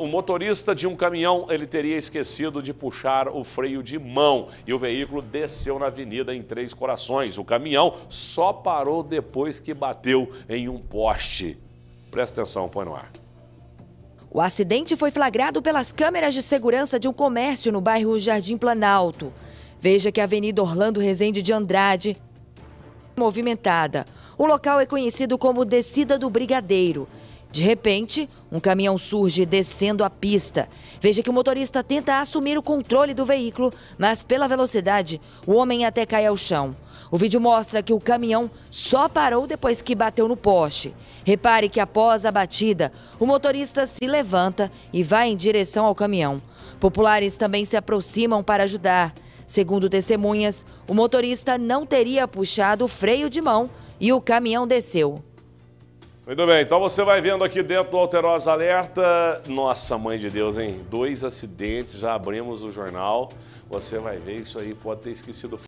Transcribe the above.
o motorista de um caminhão ele teria esquecido de puxar o freio de mão e o veículo desceu na avenida em Três Corações. O caminhão só parou depois que bateu em um poste. Presta atenção, põe no ar. O acidente foi flagrado pelas câmeras de segurança de um comércio no bairro Jardim Planalto. Veja que a Avenida Orlando Rezende de Andrade movimentada. O local é conhecido como Descida do Brigadeiro de repente, um caminhão surge descendo a pista. Veja que o motorista tenta assumir o controle do veículo, mas pela velocidade, o homem até cai ao chão. O vídeo mostra que o caminhão só parou depois que bateu no poste. Repare que após a batida, o motorista se levanta e vai em direção ao caminhão. Populares também se aproximam para ajudar. Segundo testemunhas, o motorista não teria puxado o freio de mão e o caminhão desceu. Muito bem, então você vai vendo aqui dentro do Alterosa Alerta. Nossa, mãe de Deus, hein? Dois acidentes, já abrimos o jornal. Você vai ver, isso aí pode ter esquecido.